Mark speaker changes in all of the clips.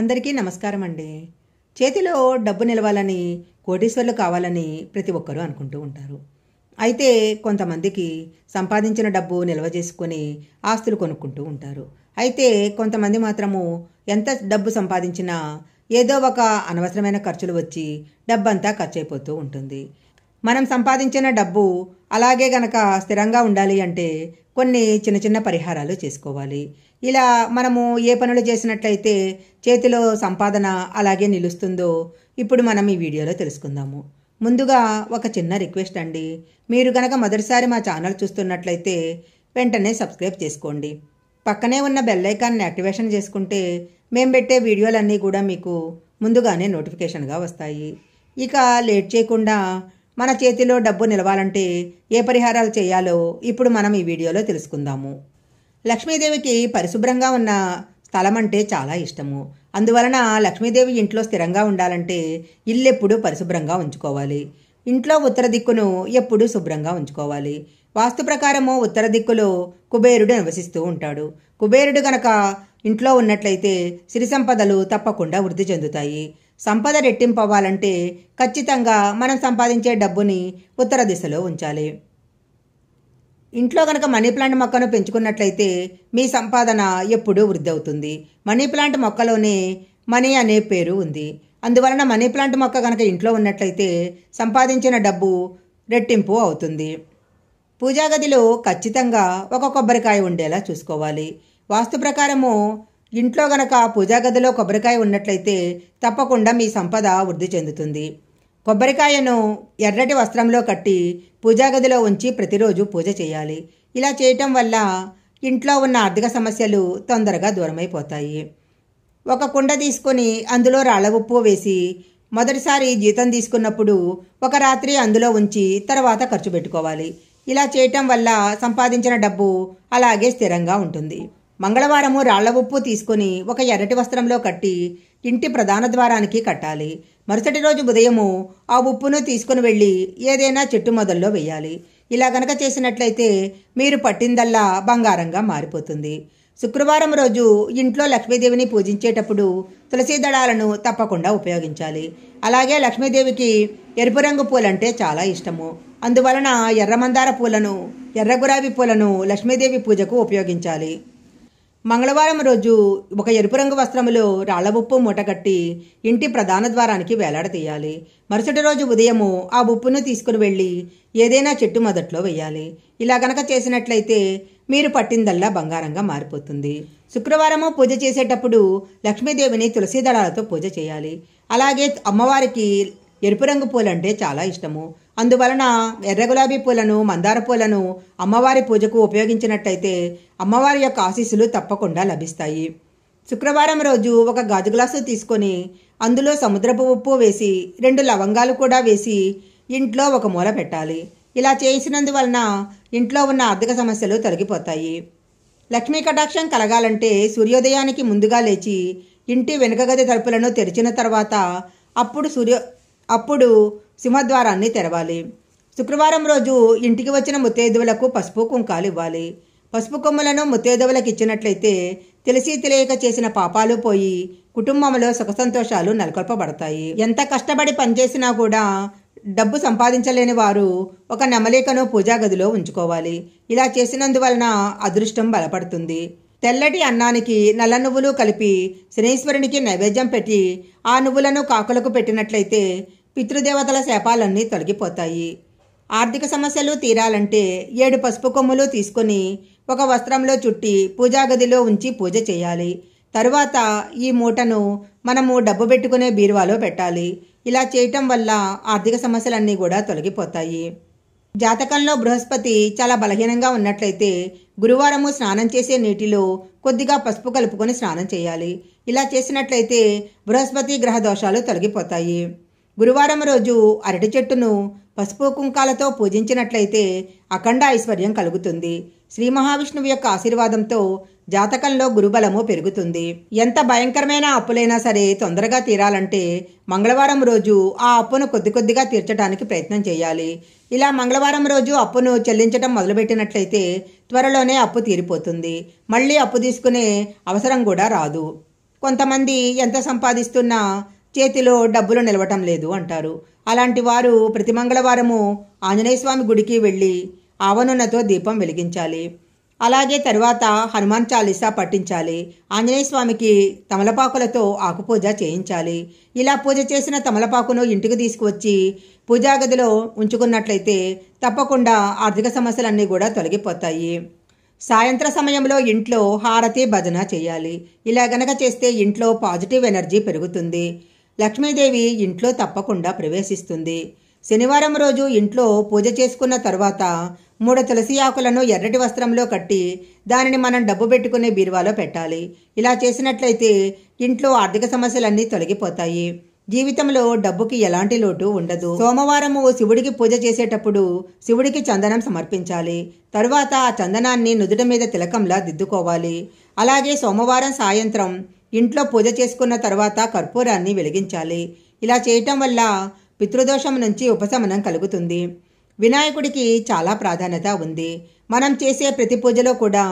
Speaker 1: అందరికీ నమస్కారం అండి చేతిలో డబ్బు నిలవాలని కోటీశ్వర్లు కావాలని ప్రతి ఒక్కరూ అనుకుంటూ ఉంటారు అయితే కొంతమందికి సంపాదించిన డబ్బు నిల్వ చేసుకొని ఆస్తులు కొనుక్కుంటూ ఉంటారు అయితే కొంతమంది మాత్రము ఎంత డబ్బు సంపాదించినా ఏదో ఒక అనవసరమైన ఖర్చులు వచ్చి డబ్బంతా ఖర్చు అయిపోతూ ఉంటుంది మనం సంపాదించిన డబ్బు అలాగే గనక స్థిరంగా ఉండాలి అంటే కొన్ని చిన్న చిన్న పరిహారాలు చేసుకోవాలి ఇలా మనము ఏ పనులు చేసినట్లయితే చేతిలో సంపాదన అలాగే నిలుస్తుందో ఇప్పుడు మనం ఈ వీడియోలో తెలుసుకుందాము ముందుగా ఒక చిన్న రిక్వెస్ట్ అండి మీరు గనక మొదటిసారి మా ఛానల్ చూస్తున్నట్లయితే వెంటనే సబ్స్క్రైబ్ చేసుకోండి పక్కనే ఉన్న బెల్లైకాన్ని యాక్టివేషన్ చేసుకుంటే మేము పెట్టే వీడియోలన్నీ కూడా మీకు ముందుగానే నోటిఫికేషన్గా వస్తాయి ఇక లేట్ చేయకుండా మన చేతిలో డబ్బు నిలవాలంటే ఏ పరిహారాలు చేయాలో ఇప్పుడు మనం ఈ వీడియోలో తెలుసుకుందాము లక్ష్మీదేవికి పరిశుభ్రంగా ఉన్న స్థలం అంటే చాలా ఇష్టము అందువలన లక్ష్మీదేవి ఇంట్లో స్థిరంగా ఉండాలంటే ఇల్లెప్పుడూ పరిశుభ్రంగా ఉంచుకోవాలి ఇంట్లో ఉత్తర దిక్కును ఎప్పుడూ శుభ్రంగా ఉంచుకోవాలి వాస్తు ప్రకారము ఉత్తర దిక్కులో కుబేరుడు నివసిస్తూ ఉంటాడు కుబేరుడు గనక ఇంట్లో ఉన్నట్లయితే సిరి సంపదలు తప్పకుండా వృద్ధి చెందుతాయి సంపద రెట్టింపవ్వాలంటే ఖచ్చితంగా మనం సంపాదించే డబ్బుని ఉత్తర దిశలో ఉంచాలి ఇంట్లో కనుక మనీ ప్లాంట్ మొక్కను పెంచుకున్నట్లయితే మీ సంపాదన ఎప్పుడూ వృద్ధి అవుతుంది మనీ ప్లాంట్ మొక్కలోనే మనీ అనే పేరు ఉంది అందువలన మనీ ప్లాంట్ మొక్క కనుక ఇంట్లో ఉన్నట్లయితే సంపాదించిన డబ్బు రెట్టింపు అవుతుంది పూజాగదిలో ఖచ్చితంగా ఒక కొబ్బరికాయ ఉండేలా చూసుకోవాలి వాస్తు ప్రకారము ఇంట్లో గనక పూజాగదిలో కొబ్బరికాయ ఉన్నట్లయితే తప్పకుండా మీ సంపద వృద్ధి చెందుతుంది కొబ్బరికాయను ఎర్రటి వస్త్రంలో కట్టి పూజాగదిలో ఉంచి ప్రతిరోజు పూజ చేయాలి ఇలా చేయటం వల్ల ఇంట్లో ఉన్న ఆర్థిక సమస్యలు తొందరగా దూరమైపోతాయి ఒక కుండ తీసుకొని అందులో రాళ్ళ ఉప్పు వేసి మొదటిసారి జీతం తీసుకున్నప్పుడు ఒక రాత్రి అందులో ఉంచి తర్వాత ఖర్చు పెట్టుకోవాలి ఇలా చేయటం వల్ల సంపాదించిన డబ్బు అలాగే స్థిరంగా ఉంటుంది మంగళవారము రాళ్ల ఉప్పు తీసుకుని ఒక ఎర్రటి వస్త్రంలో కట్టి ఇంటి ప్రధాన ద్వారానికి కట్టాలి మరుసటి రోజు ఉదయము ఆ ఉప్పును తీసుకుని వెళ్ళి ఏదైనా చెట్టు మొదల్లో వేయాలి ఇలా గనక చేసినట్లయితే మీరు పట్టిందల్లా బంగారంగా మారిపోతుంది శుక్రవారం రోజు ఇంట్లో లక్ష్మీదేవిని పూజించేటప్పుడు తులసి దళాలను తప్పకుండా ఉపయోగించాలి అలాగే లక్ష్మీదేవికి ఎరుపు రంగు పూలంటే చాలా ఇష్టము అందువలన ఎర్ర మందార పూలను ఎర్ర గులాబీ పూలను లక్ష్మీదేవి పూజకు ఉపయోగించాలి మంగళవారం రోజు ఒక ఎరుపు రంగు వస్త్రములో రాళ్ల ఉప్పు మూటగట్టి ఇంటి ప్రధాన ద్వారానికి వేలాడతీయాలి మరుసటి రోజు ఉదయము ఆ ఉప్పును తీసుకుని వెళ్ళి ఏదైనా చెట్టు మొదట్లో వేయాలి ఇలా గనక చేసినట్లయితే మీరు పట్టిందల్లా బంగారంగా మారిపోతుంది శుక్రవారము పూజ చేసేటప్పుడు లక్ష్మీదేవిని తులసీదళాలతో పూజ చేయాలి అలాగే అమ్మవారికి ఎరుపు రంగు పూలంటే చాలా ఇష్టము అందువలన ఎర్ర గులాబీ పూలను మందార పూలను అమ్మవారి పూజకు ఉపయోగించినట్టయితే అమ్మవారి యొక్క ఆశీస్సులు తప్పకుండా లభిస్తాయి శుక్రవారం రోజు ఒక గాజు గ్లాసు తీసుకొని అందులో సముద్రపు ఉప్పు వేసి రెండు లవంగాలు కూడా వేసి ఇంట్లో ఒక మూల పెట్టాలి ఇలా చేసినందువలన ఇంట్లో ఉన్న ఆర్థిక సమస్యలు తొలగిపోతాయి లక్ష్మీ కటాక్షం కలగాలంటే సూర్యోదయానికి ముందుగా లేచి ఇంటి వెనుక గది తలుపులను తెరిచిన తర్వాత అప్పుడు సూర్య అప్పుడు సింహద్వారాన్ని తెరవాలి శుక్రవారం రోజు ఇంటికి వచ్చిన ముత్తైదువులకు పసుపు కుంకాలు ఇవ్వాలి పసుపు కొమ్మలను ముత్తైదువులకు ఇచ్చినట్లయితే తెలిసి తెలియక చేసిన పాపాలు పోయి కుటుంబంలో సుఖ సంతోషాలు నెలకొల్పబడతాయి ఎంత కష్టపడి పనిచేసినా కూడా డబ్బు సంపాదించలేని వారు ఒక నెమలికను పూజాగదిలో గదిలో ఉంచుకోవాలి ఇలా చేసినందువలన అదృష్టం బలపడుతుంది తెల్లటి అన్నానికి నల్ల నువ్వులు కలిపి శనీశ్వరునికి నైవేద్యం పెట్టి ఆ నువ్వులను కాకులకు పెట్టినట్లయితే పితృదేవతల శాపాలన్నీ తొలగిపోతాయి ఆర్థిక సమస్యలు తీరాలంటే ఏడు పసుపు కొమ్ములు తీసుకొని ఒక వస్త్రంలో చుట్టి పూజాగదిలో ఉంచి పూజ చేయాలి తరువాత ఈ మూటను మనము డబ్బు పెట్టుకునే బీరువాలో పెట్టాలి ఇలా చేయటం వల్ల ఆర్థిక సమస్యలన్నీ కూడా తొలగిపోతాయి జాతకంలో బృహస్పతి చాలా బలహీనంగా ఉన్నట్లయితే గురువారము స్నానం చేసే నీటిలో కొద్దిగా పసుపు కలుపుకొని స్నానం చేయాలి ఇలా చేసినట్లయితే బృహస్పతి గ్రహ దోషాలు తొలగిపోతాయి గురువారం రోజు అరటి చెట్టును పసుపు కుంకాలతో పూజించినట్లయితే అఖండ ఐశ్వర్యం కలుగుతుంది శ్రీ మహావిష్ణువు యొక్క ఆశీర్వాదంతో జాతకంలో గురుబలము పెరుగుతుంది ఎంత భయంకరమైన అప్పులైనా సరే తొందరగా తీరాలంటే మంగళవారం రోజు ఆ అప్పును కొద్ది కొద్దిగా తీర్చడానికి ప్రయత్నం చేయాలి ఇలా మంగళవారం రోజు అప్పును చెల్లించడం మొదలుపెట్టినట్లయితే త్వరలోనే అప్పు తీరిపోతుంది మళ్ళీ అప్పు తీసుకునే అవసరం కూడా రాదు కొంతమంది ఎంత సంపాదిస్తున్నా చేతిలో డబ్బులు నిలవటం లేదు అంటారు అలాంటి వారు ప్రతి మంగళవారము ఆంజనేయస్వామి గుడికి వెళ్ళి ఆవనున్నతో దీపం వెలిగించాలి అలాగే తర్వాత హనుమాన్ చాలీసా పట్టించాలి ఆంజనేయ స్వామికి తమలపాకులతో ఆకుపూజ చేయించాలి ఇలా పూజ చేసిన తమలపాకును ఇంటికి తీసుకువచ్చి పూజాగదిలో ఉంచుకున్నట్లయితే తప్పకుండా ఆర్థిక సమస్యలన్నీ కూడా తొలగిపోతాయి సాయంత్ర సమయంలో ఇంట్లో హారతి భజన చేయాలి ఇలా గనక చేస్తే ఇంట్లో పాజిటివ్ ఎనర్జీ పెరుగుతుంది లక్ష్మీదేవి ఇంట్లో తప్పకుండా ప్రవేశిస్తుంది శనివారం రోజు ఇంట్లో పూజ చేసుకున్న తర్వాత మూడు తులసి ఆకులను ఎర్రటి వస్త్రంలో కట్టి దానిని మనం డబ్బు పెట్టుకునే బీరువాలో పెట్టాలి ఇలా చేసినట్లయితే ఇంట్లో ఆర్థిక సమస్యలన్నీ తొలగిపోతాయి జీవితంలో డబ్బుకి ఎలాంటి లోటు ఉండదు సోమవారము శివుడికి పూజ చేసేటప్పుడు శివుడికి చందనం సమర్పించాలి తరువాత ఆ చందనాన్ని నుదుట మీద తిలకంలా దిద్దుకోవాలి అలాగే సోమవారం సాయంత్రం ఇంట్లో పూజ చేసుకున్న తర్వాత కర్పూరాన్ని వెలిగించాలి ఇలా చేయటం వల్ల పితృదోషం నుంచి ఉపశమనం కలుగుతుంది వినాయకుడికి చాలా ప్రాధాన్యత ఉంది మనం చేసే ప్రతి పూజలో కూడా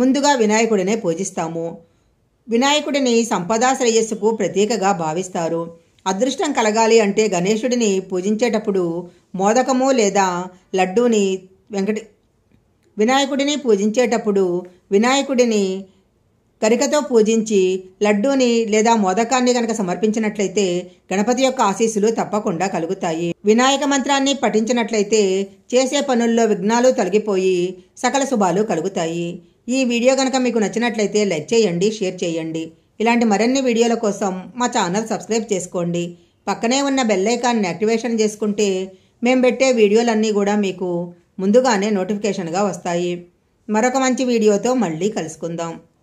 Speaker 1: ముందుగా వినాయకుడినే పూజిస్తాము వినాయకుడిని సంపదా శ్రేయస్సుకు ప్రతీకగా భావిస్తారు అదృష్టం కలగాలి అంటే గణేశుడిని పూజించేటప్పుడు మోదకము లేదా లడ్డూని వెంకట వినాయకుడిని పూజించేటప్పుడు వినాయకుడిని కరికతో పూజించి లడ్డూని లేదా మోదకాన్ని గనక సమర్పించినట్లయితే గణపతి యొక్క ఆశీస్సులు తప్పకుండా కలుగుతాయి వినాయక మంత్రాన్ని పఠించినట్లయితే చేసే పనుల్లో విఘ్నాలు తొలగిపోయి సకల శుభాలు కలుగుతాయి ఈ వీడియో కనుక మీకు నచ్చినట్లయితే లైక్ చేయండి షేర్ చేయండి ఇలాంటి మరిన్ని వీడియోల కోసం మా ఛానల్ సబ్స్క్రైబ్ చేసుకోండి పక్కనే ఉన్న బెల్లైకాన్ని యాక్టివేషన్ చేసుకుంటే మేము పెట్టే వీడియోలన్నీ కూడా మీకు ముందుగానే నోటిఫికేషన్గా వస్తాయి మరొక మంచి వీడియోతో మళ్ళీ కలుసుకుందాం